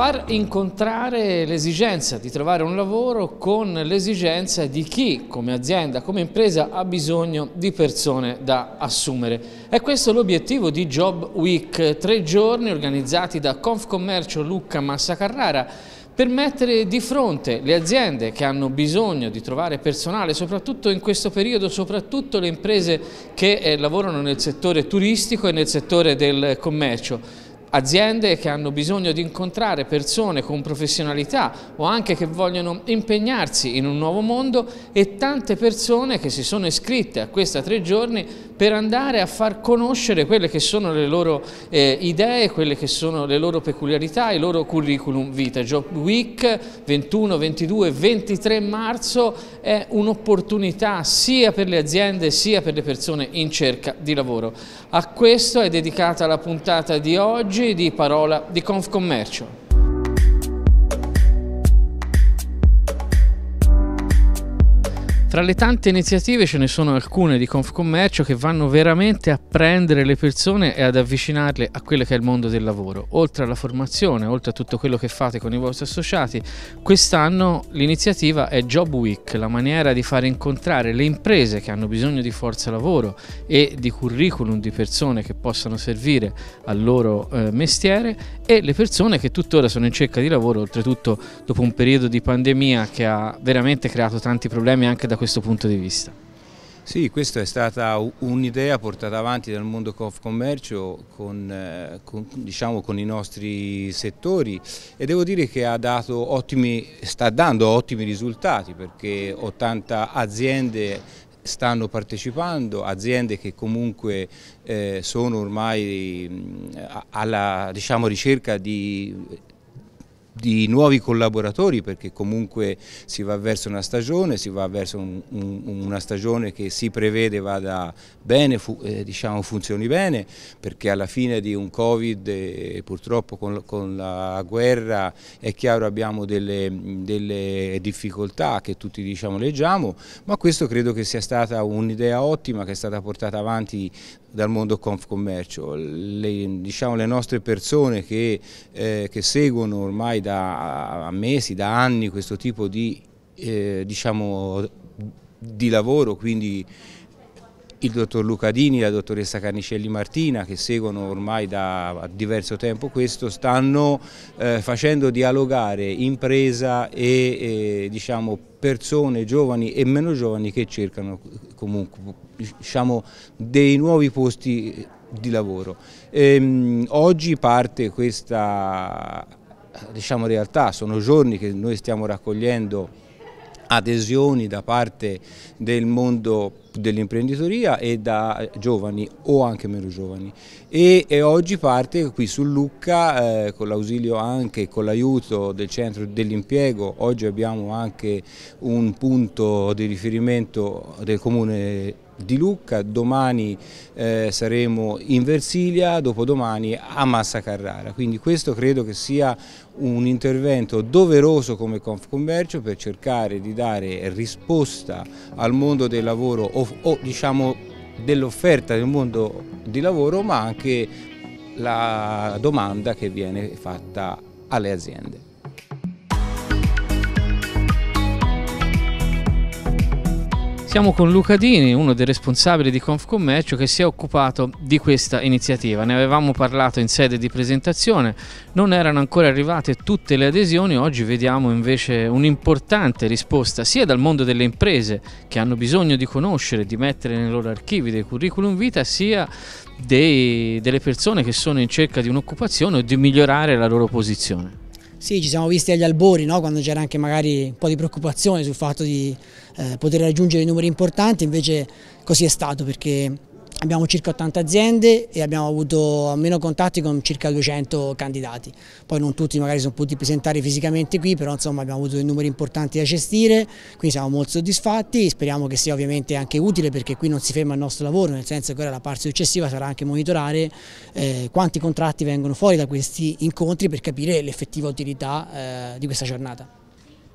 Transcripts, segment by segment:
far incontrare l'esigenza di trovare un lavoro con l'esigenza di chi come azienda, come impresa ha bisogno di persone da assumere. È questo l'obiettivo di Job Week, tre giorni organizzati da Confcommercio Lucca Massa Carrara per mettere di fronte le aziende che hanno bisogno di trovare personale, soprattutto in questo periodo, soprattutto le imprese che eh, lavorano nel settore turistico e nel settore del commercio aziende che hanno bisogno di incontrare persone con professionalità o anche che vogliono impegnarsi in un nuovo mondo e tante persone che si sono iscritte a questa tre giorni per andare a far conoscere quelle che sono le loro eh, idee, quelle che sono le loro peculiarità, i loro curriculum vita. Job Week 21, 22, 23 marzo è un'opportunità sia per le aziende sia per le persone in cerca di lavoro. A questo è dedicata la puntata di oggi oggi di Parola di Confcommercio. Tra le tante iniziative ce ne sono alcune di Confcommercio che vanno veramente a prendere le persone e ad avvicinarle a quello che è il mondo del lavoro. Oltre alla formazione, oltre a tutto quello che fate con i vostri associati, quest'anno l'iniziativa è Job Week, la maniera di far incontrare le imprese che hanno bisogno di forza lavoro e di curriculum di persone che possano servire al loro eh, mestiere e le persone che tuttora sono in cerca di lavoro, oltretutto dopo un periodo di pandemia che ha veramente creato tanti problemi anche da questo punto di vista. Sì, questa è stata un'idea portata avanti dal mondo Confcommercio con, eh, con, diciamo, con, i nostri settori e devo dire che dato ottimi, sta dando ottimi risultati perché 80 aziende stanno partecipando, aziende che comunque eh, sono ormai alla diciamo, ricerca di di nuovi collaboratori perché comunque si va verso una stagione, si va verso un, un, una stagione che si prevede vada bene, fu, eh, diciamo funzioni bene perché alla fine di un Covid eh, purtroppo con, con, la guerra è chiaro abbiamo delle, delle difficoltà che tutti diciamo leggiamo ma questo credo che sia stata un'idea ottima che è stata portata avanti dal mondo Confcommercio. Le, diciamo, le nostre persone che, eh, che seguono ormai da mesi, da anni questo tipo di, eh, diciamo, di lavoro, quindi il dottor Lucadini e la dottoressa Carnicelli Martina che seguono ormai da diverso tempo questo stanno eh, facendo dialogare impresa e eh, diciamo, persone giovani e meno giovani che cercano comunque diciamo, dei nuovi posti di lavoro. Ehm, oggi parte questa diciamo, realtà, sono giorni che noi stiamo raccogliendo adesioni da parte del mondo dell'imprenditoria e da giovani o anche meno giovani e, e oggi parte qui su Lucca eh, con l'ausilio anche con l'aiuto del centro dell'impiego oggi abbiamo anche un punto di riferimento del comune di Lucca, domani eh, saremo in Versilia, dopodomani a Massa Carrara. Quindi questo credo che sia un intervento doveroso come Confcommercio per cercare di dare risposta al mondo del lavoro offerto o diciamo, dell'offerta del mondo di lavoro ma anche la domanda che viene fatta alle aziende. Siamo con Luca Dini, uno dei responsabili di Confcommercio che si è occupato di questa iniziativa. Ne avevamo parlato in sede di presentazione, non erano ancora arrivate tutte le adesioni, oggi vediamo invece un'importante risposta sia dal mondo delle imprese che hanno bisogno di conoscere, di mettere nei loro archivi dei curriculum vita, sia dei, delle persone che sono in cerca di un'occupazione o di migliorare la loro posizione. Sì, ci siamo visti agli albori, no? quando c'era anche magari un po' di preoccupazione sul fatto di eh, poter raggiungere numeri importanti, invece così è stato perché Abbiamo circa 80 aziende e abbiamo avuto almeno contatti con circa 200 candidati. Poi non tutti magari sono potuti presentare fisicamente qui, però insomma abbiamo avuto dei numeri importanti da gestire, quindi siamo molto soddisfatti, speriamo che sia ovviamente anche utile perché qui non si ferma il nostro lavoro, nel senso che ora la parte successiva sarà anche monitorare eh, quanti contratti vengono fuori da questi incontri per capire l'effettiva utilità eh, di questa giornata.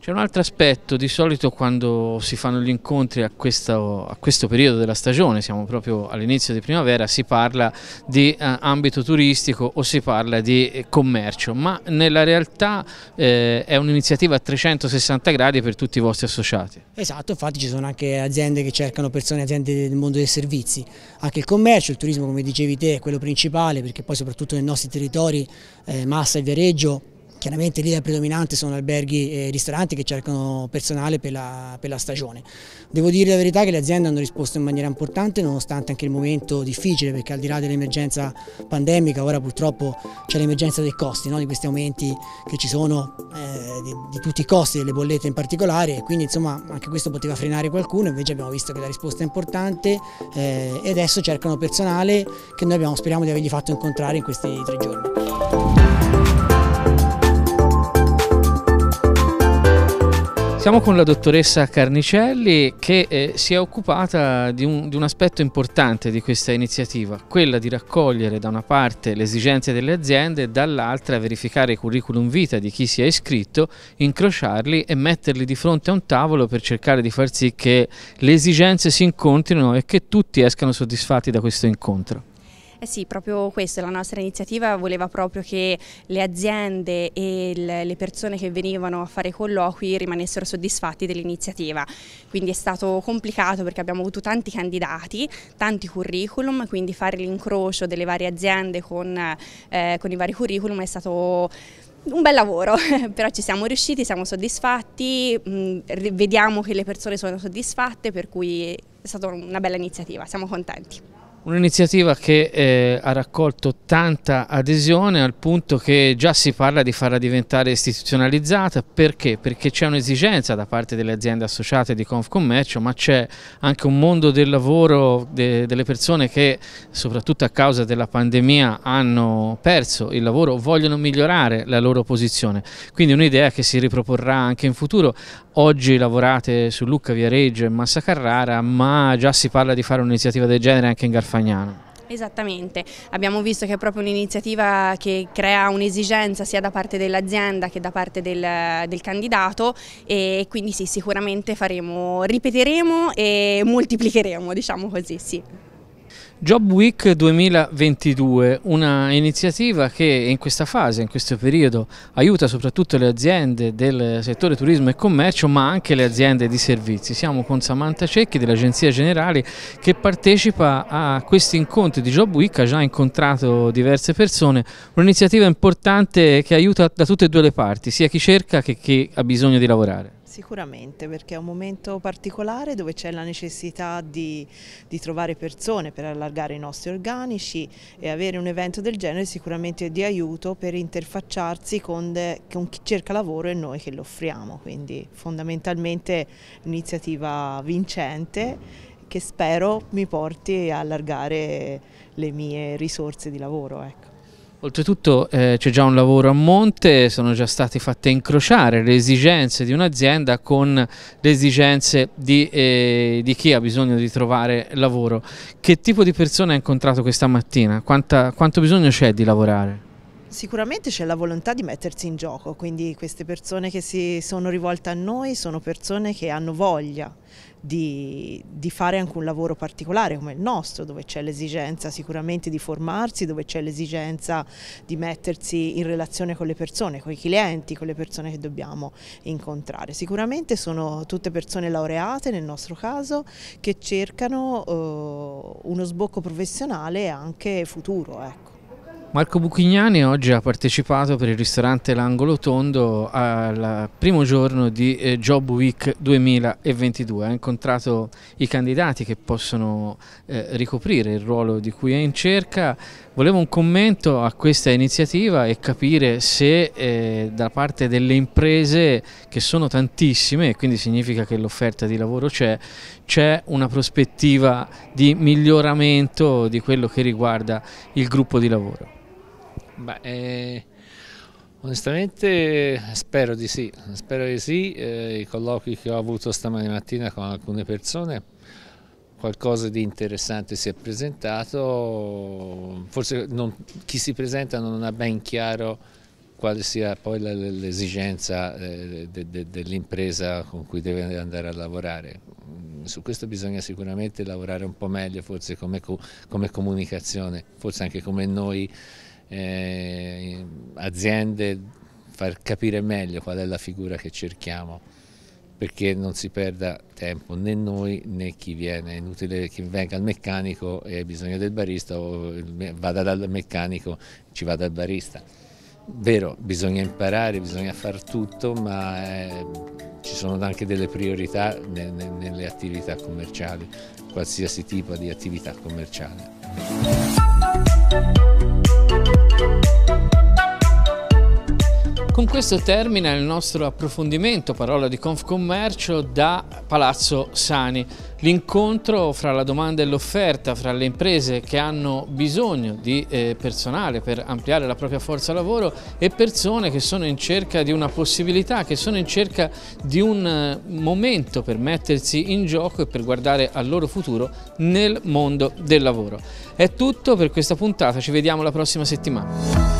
C'è un altro aspetto, di solito quando si fanno gli incontri a questo, a questo periodo della stagione, siamo proprio all'inizio di primavera, si parla di eh, ambito turistico o si parla di eh, commercio, ma nella realtà eh, è un'iniziativa a 360 gradi per tutti i vostri associati. Esatto, infatti ci sono anche aziende che cercano persone, aziende del mondo dei servizi, anche il commercio, il turismo come dicevi te è quello principale perché poi soprattutto nei nostri territori eh, Massa e Viareggio Chiaramente l'idea predominante sono alberghi e ristoranti che cercano personale per la, per la, stagione. Devo dire la verità che le aziende hanno risposto in maniera importante nonostante anche il momento difficile perché al di là dell'emergenza pandemica ora purtroppo c'è l'emergenza dei costi, no? di questi aumenti che ci sono eh, di, di, tutti i costi, delle bollette in particolare e quindi insomma anche questo poteva frenare qualcuno, invece abbiamo visto che la risposta è importante eh, e adesso cercano personale che noi abbiamo, speriamo di avergli fatto incontrare in questi tre giorni. Siamo con la dottoressa Carnicelli che eh, si è occupata di un, di un, aspetto importante di questa iniziativa, quella di raccogliere da una parte le esigenze delle aziende e dall'altra verificare i curriculum vita di chi si è iscritto, incrociarli e metterli di fronte a un tavolo per cercare di far sì che le esigenze si incontrino e che tutti escano soddisfatti da questo incontro. Eh sì, proprio questo, la nostra iniziativa voleva proprio che le aziende e le persone che venivano a fare colloqui rimanessero soddisfatti dell'iniziativa. Quindi è stato complicato perché abbiamo avuto tanti candidati, tanti curriculum, quindi fare l'incrocio delle varie aziende con, eh, con i vari curriculum è stato un bel lavoro, però ci siamo riusciti, siamo soddisfatti, mm, vediamo che le persone sono soddisfatte, per cui è stata una bella iniziativa, siamo contenti. Un'iniziativa che eh, ha raccolto tanta adesione al punto che già si parla di farla diventare istituzionalizzata, perché? Perché c'è un'esigenza da parte delle aziende associate di Confcommercio, ma c'è anche un mondo del lavoro de delle persone che soprattutto a causa della pandemia hanno perso il lavoro, vogliono migliorare la loro posizione, quindi un'idea che si riproporrà anche in futuro Oggi lavorate su Lucca, Viareggio e Massa Carrara, ma già si parla di fare un'iniziativa del genere anche in Garfagnano. Esattamente, abbiamo visto che è proprio un'iniziativa che crea un'esigenza sia da parte dell'azienda che da parte del, del, candidato e quindi sì, sicuramente faremo, ripeteremo e moltiplicheremo, diciamo così, sì. Job Week 2022, una iniziativa che in questa fase, in questo periodo, aiuta soprattutto le aziende del settore turismo e commercio, ma anche le aziende di servizi. Siamo con Samantha Cecchi dell'Agenzia Generali che partecipa a questi incontri di Job Week, ha già incontrato diverse persone, un'iniziativa importante che aiuta da tutte e due le parti, sia chi cerca che chi ha bisogno di lavorare. Sicuramente perché è un momento particolare dove c'è la necessità di, di, trovare persone per allargare i nostri organici e avere un evento del genere sicuramente di aiuto per interfacciarsi con, de, con chi cerca lavoro e noi che lo offriamo, quindi fondamentalmente un'iniziativa vincente che spero mi porti a allargare le mie risorse di lavoro. Ecco. Oltretutto eh, c'è già un lavoro a monte, sono già state fatte incrociare le esigenze di un'azienda con le esigenze di, eh, di, chi ha bisogno di trovare lavoro. Che tipo di persone ha incontrato questa mattina? Quanta, quanto bisogno c'è di lavorare? Sicuramente c'è la volontà di mettersi in gioco, quindi queste persone che si sono rivolte a noi sono persone che hanno voglia di, di fare anche un lavoro particolare come il nostro, dove c'è l'esigenza sicuramente di formarsi, dove c'è l'esigenza di mettersi in relazione con le persone, con i clienti, con le persone che dobbiamo incontrare. Sicuramente sono tutte persone laureate nel nostro caso che cercano eh, uno sbocco professionale e anche futuro. Ecco. Marco Buchignani oggi ha partecipato per il ristorante L'Angolo Tondo al primo giorno di eh, Job Week 2022. Ha incontrato i candidati che possono eh, ricoprire il ruolo di cui è in cerca. Volevo un commento a questa iniziativa e capire se eh, da parte delle imprese, che sono tantissime, e quindi significa che l'offerta di lavoro c'è, c'è una prospettiva di miglioramento di quello che riguarda il gruppo di lavoro. Beh, eh, onestamente spero di sì, spero di sì, eh, i colloqui che ho avuto stamani mattina con alcune persone, qualcosa di interessante si è presentato, forse non, chi si presenta non ha ben chiaro quale sia poi l'esigenza eh, dell'impresa con cui deve andare a lavorare. Mm, su questo bisogna sicuramente lavorare un po' meglio, forse come, comunicazione, forse anche come noi eh, aziende, far capire meglio qual è la figura che cerchiamo perché non si perda tempo né noi né chi viene, è inutile che venga il meccanico e ha bisogno del barista o vada dal meccanico e ci vada il barista. Vero, bisogna imparare, bisogna far tutto, ma eh, ci sono anche delle priorità ne, ne, nelle attività commerciali, qualsiasi tipo di attività commerciale. Con questo termina il nostro approfondimento, parola di Confcommercio da Palazzo Sani. L'incontro fra la domanda e l'offerta, fra le imprese che hanno bisogno di eh, personale per ampliare la propria forza lavoro e persone che sono in cerca di una possibilità, che sono in cerca di un eh, momento per mettersi in gioco e per guardare al loro futuro nel mondo del lavoro. È tutto per questa puntata, ci vediamo la prossima settimana.